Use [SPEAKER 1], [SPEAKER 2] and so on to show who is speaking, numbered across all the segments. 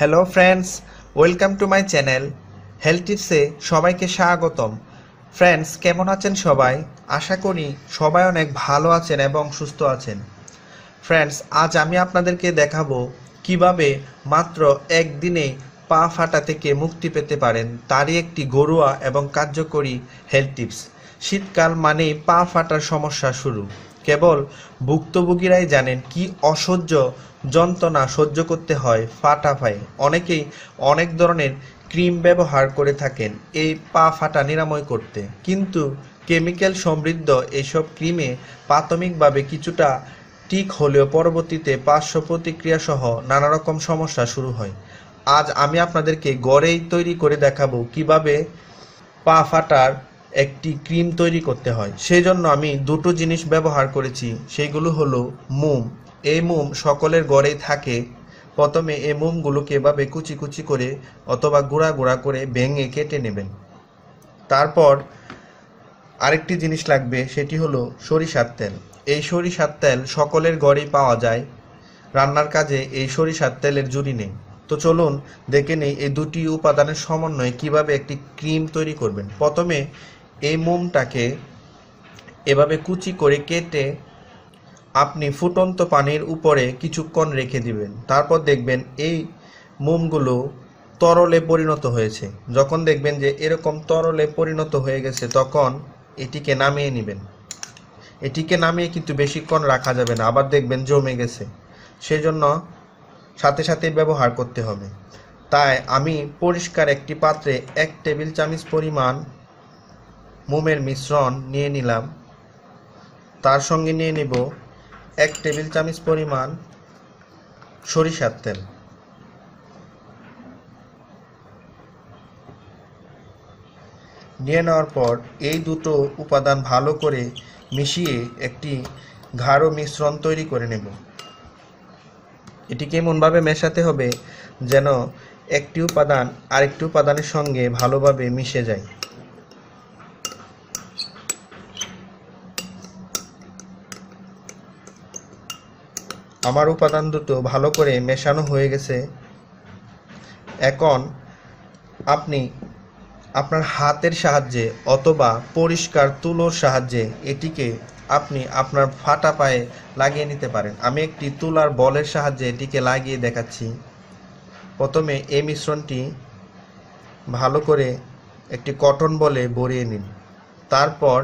[SPEAKER 1] hello friends welcome to my channel health সবাইকে স্বাগতম friends কেমন আছেন সবাই আশা করি সবাই অনেক ভালো আছেন এবং সুস্থ আছেন ফ্রেন্ডস আজ আমি আপনাদেরকে দেখাবো কিভাবে মাত্র একদিনে পা ফাটা থেকে মুক্তি পেতে পারেন তারই একটি ঘরোয়া এবং কার্যকরী হেলথ টিপস শীতকাল মানেই পা ফাটার সমস্যা শুরু কেবল ভুক্তভোগীরাই জানেন কি অসহ্য যন্ত্রণা সহ্য করতে হয় ফাটা পায়ে অনেকেই অনেক ধরনের ক্রিম ব্যবহার করে থাকেন এই পা ফাটা নিরাময় করতে কিন্তু কেমিক্যাল সমৃদ্ধ এসব ক্রিমে প্রাথমিকভাবে কিছুটা ঠিক হলেও পরবর্তীতে পার্শ্ব প্রতিক্রিয়া সহ নানা রকম সমস্যা শুরু হয় আজ আমি আপনাদেরকে গড়েই তৈরি করে দেখাবো কিভাবে পা ফাটার একটি ক্রিম তৈরি করতে হয় সেই জন্য আমি দুটো জিনিস ব্যবহার করেছি সেইগুলো হলো মোম এই মোম সকলের গড়েই থাকে প্রথমে এই মোমগুলোকে এভাবে কুচি কুচি করে অথবা গুঁড়া গুঁড়া করে ভেঙে কেটে নেবেন তারপর আরেকটি জিনিস লাগবে সেটি হলো সরিষার তেল এই সরিষার তেল সকলের গড়েই পাওয়া যায় রান্নার কাজে এই সরিষার তেলের জুড়ি নেই তো চলুন দেখে নেই এই দুটি উপাদানের সমন্বয়ে কিভাবে একটি ক্রিম তৈরি করবেন প্রথমে এই মোমটাকে এভাবে কুচি করে কেটে আপনি ফুটন্ত পানির উপরে কিছুক্ষণ রেখে দিবেন তারপর দেখবেন এই মোমগুলো তরলে পরিণত হয়েছে যখন দেখবেন যে এরকম তরলে পরিণত হয়ে গেছে তখন এটিকে নামিয়ে নেবেন এটিকে নামিয়ে কিন্তু বেশিক্ষণ রাখা যাবে না আবার দেখবেন জমে গেছে সেজন্য সাথে সাথে ব্যবহার করতে হবে তাই আমি পরিষ্কার একটি পাত্রে এক টেবিল চামচ পরিমাণ মোমের মিশ্রণ নিয়ে নিলাম তার সঙ্গে নিয়ে নিব এক টেবিল চামচ পরিমাণ সরিষার তেল নিয়ে নেওয়ার পর এই দুটো উপাদান ভালো করে মিশিয়ে একটি ঘাড়ো মিশ্রণ তৈরি করে নেব এটিকে এমনভাবে মেশাতে হবে যেন একটি উপাদান আরেকটি উপাদানের সঙ্গে ভালোভাবে মিশে যায় আমার উপাদান দুটো ভালো করে মেশানো হয়ে গেছে এখন আপনি আপনার হাতের সাহায্যে অথবা পরিষ্কার তুলোর সাহায্যে এটিকে আপনি আপনার ফাটা পায়ে লাগিয়ে নিতে পারেন আমি একটি তুলার বলের সাহায্যে এটিকে লাগিয়ে দেখাচ্ছি প্রথমে এই মিশ্রণটি ভালো করে একটি কটন বলে ভরিয়ে নিন তারপর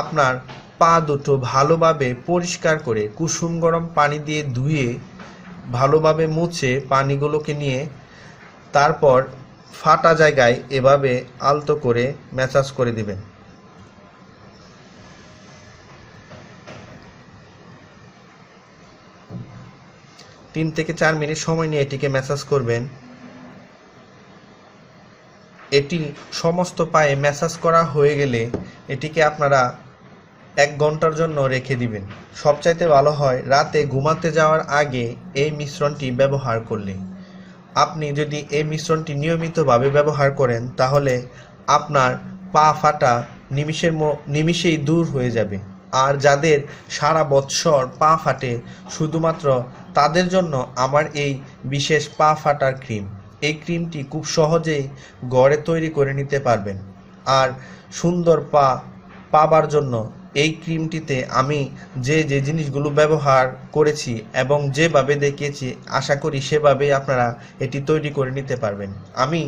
[SPEAKER 1] আপনার পা দুটো ভালোভাবে পরিষ্কার করে কুসুম গরম পানি দিয়ে ধুয়ে ভালোভাবে মুছে পানিগুলোকে নিয়ে তারপর ফাটা জায়গায় এভাবে আলতো করে ম্যাসাজ করে দিবেন তিন থেকে চার মিনিট সময় নিয়ে এটিকে ম্যাসাজ করবেন এটি সমস্ত পায়ে ম্যাসাজ করা হয়ে গেলে এটিকে আপনারা এক ঘন্টার জন্য রেখে দিবেন সবচাইতে ভালো হয় রাতে ঘুমাতে যাওয়ার আগে এই মিশ্রণটি ব্যবহার করলে আপনি যদি এই মিশ্রণটি নিয়মিতভাবে ব্যবহার করেন তাহলে আপনার পা ফাটা নিমিষের নিমিষেই দূর হয়ে যাবে আর যাদের সারা বৎসর পা ফাটে শুধুমাত্র তাদের জন্য আমার এই বিশেষ পা ফাটার ক্রিম এই ক্রিমটি খুব সহজেই গড়ে তৈরি করে নিতে পারবেন আর সুন্দর পা পাবার জন্য এই ক্রিমটিতে আমি যে যে জিনিসগুলো ব্যবহার করেছি এবং যেভাবে দেখিয়েছি আশা করি সেভাবেই আপনারা এটি তৈরি করে নিতে পারবেন আমি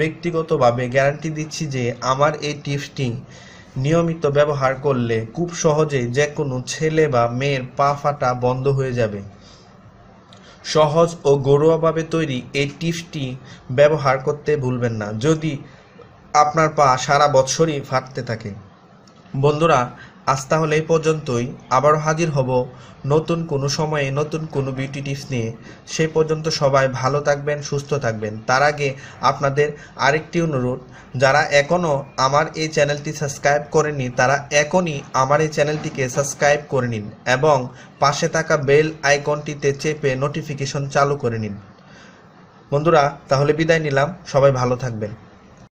[SPEAKER 1] ব্যক্তিগতভাবে গ্যারান্টি দিচ্ছি যে আমার এই টিপসটি নিয়মিত ব্যবহার করলে খুব সহজে যে কোনো ছেলে বা মেয়ের পা ফাটা বন্ধ হয়ে যাবে সহজ ও ঘরোয়াভাবে তৈরি এই টিপসটি ব্যবহার করতে ভুলবেন না যদি আপনার পা সারা বছরই ফাটতে থাকে বন্ধুরা আজ তাহলে এই পর্যন্তই আবারও হাজির হব নতুন কোনো সময়ে নতুন কোনো বিউটি টিপস নিয়ে সেই পর্যন্ত সবাই ভালো থাকবেন সুস্থ থাকবেন তার আগে আপনাদের আরেকটি অনুরোধ যারা এখনও আমার এই চ্যানেলটি সাবস্ক্রাইব করেনি তারা এখনই আমার এই চ্যানেলটিকে সাবস্ক্রাইব করে নিন এবং পাশে থাকা বেল আইকনটিতে চেপে নোটিফিকেশন চালু করে নিন বন্ধুরা তাহলে বিদায় নিলাম সবাই ভালো থাকবেন